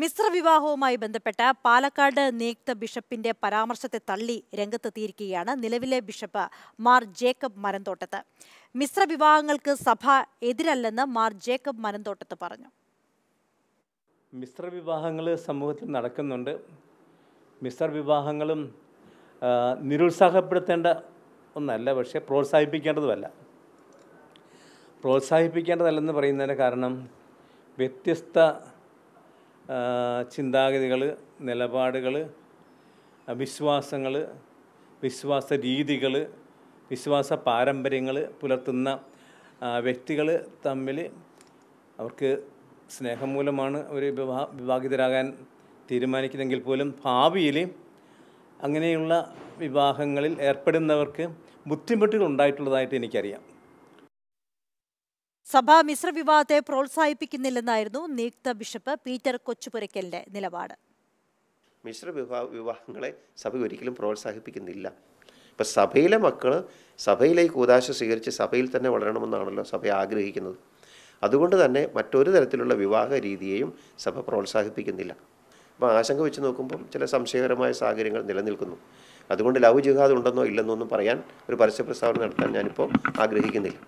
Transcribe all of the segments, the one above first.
മിശ്ര വിവാഹവുമായി ബന്ധപ്പെട്ട പാലക്കാട് നിയുക്ത ബിഷപ്പിന്റെ പരാമർശത്തെ തള്ളി രംഗത്തെത്തിയിരിക്കുകയാണ് നിലവിലെ ബിഷപ്പ് മാർ ജേക്കബ് മരന്തോട്ടത്ത് മിശ്ര വിവാഹങ്ങൾക്ക് സഭ എതിരല്ലെന്ന് മാർ ജേക്കബ് മരന്തോട്ടത്ത് പറഞ്ഞു മിശ്ര വിവാഹങ്ങൾ സമൂഹത്തിൽ നടക്കുന്നുണ്ട് മിശ്ര വിവാഹങ്ങളും നിരുത്സാഹപ്പെടുത്തേണ്ട ഒന്നല്ല പക്ഷേ പ്രോത്സാഹിപ്പിക്കേണ്ടതുമല്ല പ്രോത്സാഹിപ്പിക്കേണ്ടതല്ലെന്ന് പറയുന്നതിന് കാരണം വ്യത്യസ്ത ചിന്താഗതികൾ നിലപാടുകൾ വിശ്വാസങ്ങൾ വിശ്വാസ രീതികൾ വിശ്വാസ പാരമ്പര്യങ്ങൾ പുലർത്തുന്ന വ്യക്തികൾ തമ്മിൽ അവർക്ക് സ്നേഹം മൂലമാണ് അവർ വിവാഹ വിവാഹിതരാകാൻ തീരുമാനിക്കുന്നതെങ്കിൽ പോലും ഭാവിയിൽ അങ്ങനെയുള്ള വിവാഹങ്ങളിൽ ഏർപ്പെടുന്നവർക്ക് ബുദ്ധിമുട്ടുകൾ ഉണ്ടായിട്ടുള്ളതായിട്ട് എനിക്കറിയാം സഭാ മിശ്ര വിവാഹത്തെ പ്രോത്സാഹിപ്പിക്കുന്നില്ലെന്നായിരുന്നു നിയുക്ത ബിഷപ്പ് പീറ്റർ കൊച്ചുപുരയ്ക്കലിന്റെ നിലപാട് മിശ്ര വിവാഹ വിവാഹങ്ങളെ സഭ ഒരിക്കലും പ്രോത്സാഹിപ്പിക്കുന്നില്ല ഇപ്പം സഭയിലെ മക്കൾ സഭയിലെ ഈ കൂതാശ സ്വീകരിച്ച് സഭയിൽ തന്നെ വളരണമെന്നാണല്ലോ സഭ ആഗ്രഹിക്കുന്നത് അതുകൊണ്ട് തന്നെ മറ്റൊരു തരത്തിലുള്ള വിവാഹ രീതിയെയും സഭ പ്രോത്സാഹിപ്പിക്കുന്നില്ല അപ്പോൾ ആശങ്ക വെച്ച് നോക്കുമ്പോൾ ചില സംശയകരമായ സാഹചര്യങ്ങൾ നിലനിൽക്കുന്നു അതുകൊണ്ട് ലവ് ജിഹാദ് ഉണ്ടെന്നോ ഇല്ലെന്നോ ഒന്നും പറയാൻ ഒരു പരസ്യ പ്രസ്താവന നടത്താൻ ഞാനിപ്പോൾ ആഗ്രഹിക്കുന്നില്ല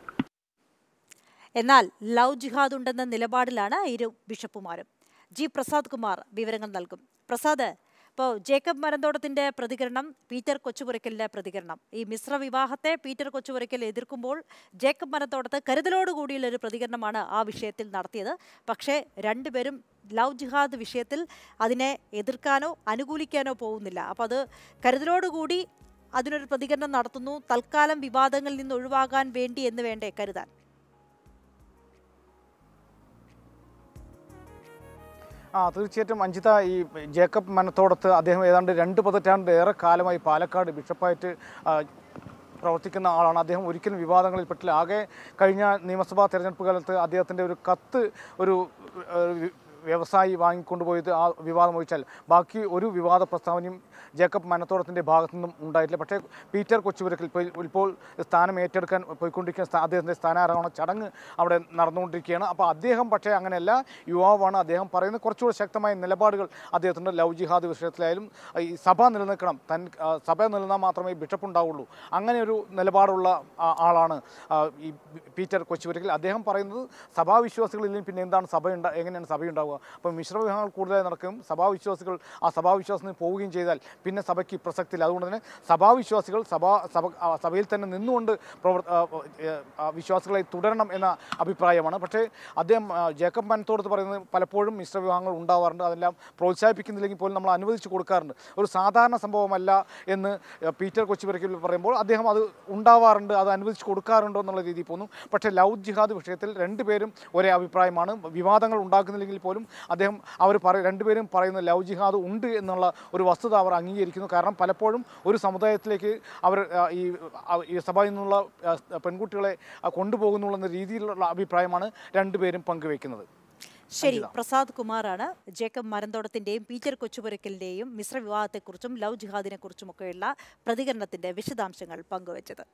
എന്നാൽ ലവ് ജിഹാദ് ഉണ്ടെന്ന നിലപാടിലാണ് ഇരു ബിഷപ്പുമാരും ജി പ്രസാദ് കുമാർ വിവരങ്ങൾ നൽകും പ്രസാദ് ഇപ്പോൾ ജേക്കബ് മരന്തോടത്തിൻ്റെ പ്രതികരണം പീറ്റർ കൊച്ചുപുരയ്ക്കലിൻ്റെ പ്രതികരണം ഈ മിശ്ര വിവാഹത്തെ പീറ്റർ കൊച്ചുപുരയ്ക്കൽ എതിർക്കുമ്പോൾ ജേക്കബ് മരന്തോടത്ത് കരുതലോടുകൂടിയുള്ള ഒരു പ്രതികരണമാണ് ആ വിഷയത്തിൽ നടത്തിയത് പക്ഷേ രണ്ടുപേരും ലവ് ജിഹാദ് വിഷയത്തിൽ അതിനെ എതിർക്കാനോ അനുകൂലിക്കാനോ പോകുന്നില്ല അപ്പോൾ അത് കരുതലോടുകൂടി അതിനൊരു പ്രതികരണം നടത്തുന്നു തൽക്കാലം വിവാദങ്ങളിൽ നിന്ന് ഒഴിവാകാൻ വേണ്ടി എന്ന് വേണ്ടേ കരുതാൻ ആ തീർച്ചയായിട്ടും അഞ്ചിത ഈ ജേക്കബ് മനത്തോടത്ത് അദ്ദേഹം ഏതാണ്ട് രണ്ട് ഏറെ കാലമായി പാലക്കാട് ബിഷപ്പായിട്ട് പ്രവർത്തിക്കുന്ന ആളാണ് അദ്ദേഹം ഒരിക്കലും വിവാദങ്ങളിൽ പെട്ടില്ല ആകെ കഴിഞ്ഞ നിയമസഭാ തെരഞ്ഞെടുപ്പ് കാലത്ത് അദ്ദേഹത്തിൻ്റെ ഒരു കത്ത് ഒരു വ്യവസായി വാങ്ങിക്കൊണ്ടുപോയത് ആ വിവാദം ഒഴിച്ചാൽ ബാക്കി ഒരു വിവാദ പ്രസ്താവനയും ജേക്കബ് മനത്തോടത്തിൻ്റെ ഭാഗത്തു നിന്നും ഉണ്ടായിട്ടില്ല പക്ഷേ പീറ്റർ കൊച്ചുപുരക്കിൽ ഇപ്പോൾ സ്ഥാനം ഏറ്റെടുക്കാൻ പോയിക്കൊണ്ടിരിക്കുന്ന അദ്ദേഹത്തിൻ്റെ സ്ഥാനാരോഹണ ചടങ്ങ് അവിടെ നടന്നുകൊണ്ടിരിക്കുകയാണ് അപ്പോൾ അദ്ദേഹം പക്ഷേ അങ്ങനെയല്ല യുവാവാണ് അദ്ദേഹം പറയുന്നത് കുറച്ചുകൂടി ശക്തമായ നിലപാടുകൾ അദ്ദേഹത്തിൻ്റെ ലവ് ജിഹാദ് വിഷയത്തിലായാലും ഈ സഭ നിലനിൽക്കണം തൻ സഭ നിലനിന്നാൽ മാത്രമേ ബിഷപ്പ് ഉണ്ടാവുള്ളൂ അങ്ങനെ ഒരു നിലപാടുള്ള ആളാണ് ഈ പീറ്റർ കൊച്ചുപുരക്കിൽ അദ്ദേഹം പറയുന്നത് സഭാവിശ്വാസികളില്ലെങ്കിൽ പിന്നെ എന്താണ് സഭ എങ്ങനെയാണ് സഭയുണ്ടാവുക ഉണ്ടാവുക അപ്പോൾ മിശ്ര വിവാഹങ്ങൾ കൂടുതലായി നടക്കും സഭാവിശ്വാസികൾ ആ സഭാവിശ്വാസത്തിന് പോവുകയും ചെയ്താൽ പിന്നെ സഭയ്ക്ക് ഇല്ല അതുകൊണ്ട് തന്നെ സഭാവിശ്വാസികൾ സഭാ സഭ സഭയിൽ തന്നെ നിന്നുകൊണ്ട് പ്രവർത്ത വിശ്വാസികളെ തുടരണം എന്ന അഭിപ്രായമാണ് പക്ഷേ അദ്ദേഹം ജേക്കബ് മനത്തോടത്ത് പറയുന്നത് പലപ്പോഴും മിശ്ര വിവാഹങ്ങൾ ഉണ്ടാവാറുണ്ട് അതെല്ലാം പ്രോത്സാഹിപ്പിക്കുന്നില്ലെങ്കിൽ പോലും നമ്മൾ അനുവദിച്ച് കൊടുക്കാറുണ്ട് ഒരു സാധാരണ സംഭവമല്ല എന്ന് പീറ്റർ കൊച്ചിപുരയ്ക്കൽ പറയുമ്പോൾ അദ്ദേഹം അത് ഉണ്ടാവാറുണ്ട് അത് അനുവദിച്ച് കൊടുക്കാറുണ്ടോ എന്നുള്ള രീതിയിൽ പോകുന്നു പക്ഷേ ലവ് ജിഹാദ് വിഷയത്തിൽ രണ്ടുപേരും ഒരേ അഭിപ്രായമാണ് വിവാദങ്ങൾ ഉണ്ടാക്കുന്നില്ലെങ്കിൽ പോലും പറയുമ്പോഴും അദ്ദേഹം അവർ പറ രണ്ടുപേരും പറയുന്ന ലവ് ജിഹാദ് ഉണ്ട് എന്നുള്ള ഒരു വസ്തുത അവർ അംഗീകരിക്കുന്നു കാരണം പലപ്പോഴും ഒരു സമുദായത്തിലേക്ക് അവർ ഈ ഈ സഭയിൽ നിന്നുള്ള പെൺകുട്ടികളെ കൊണ്ടുപോകുന്നുള്ള രീതിയിലുള്ള അഭിപ്രായമാണ് രണ്ടുപേരും പങ്കുവയ്ക്കുന്നത് ശരി പ്രസാദ് കുമാറാണ് ജേക്കബ് മരന്തോടത്തിന്റെയും പീറ്റർ കൊച്ചുപുരക്കലിന്റെയും മിശ്ര വിവാഹത്തെക്കുറിച്ചും ലവ് ജിഹാദിനെക്കുറിച്ചുമൊക്കെയുള്ള പ്രതികരണത്തിന്റെ വിശദാംശങ്ങൾ പങ്കുവച്ചത്